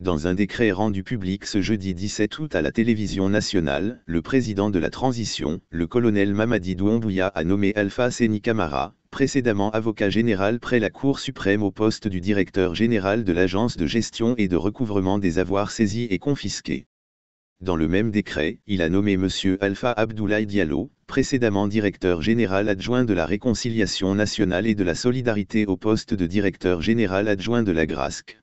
Dans un décret rendu public ce jeudi 17 août à la télévision nationale, le président de la transition, le colonel Mamadi Doumbouya a nommé Alpha Seni Kamara, précédemment avocat général près la Cour suprême au poste du directeur général de l'Agence de gestion et de recouvrement des avoirs saisis et confisqués. Dans le même décret, il a nommé M. Alpha Abdoulaye Diallo, précédemment directeur général adjoint de la Réconciliation nationale et de la Solidarité au poste de directeur général adjoint de la GRASC.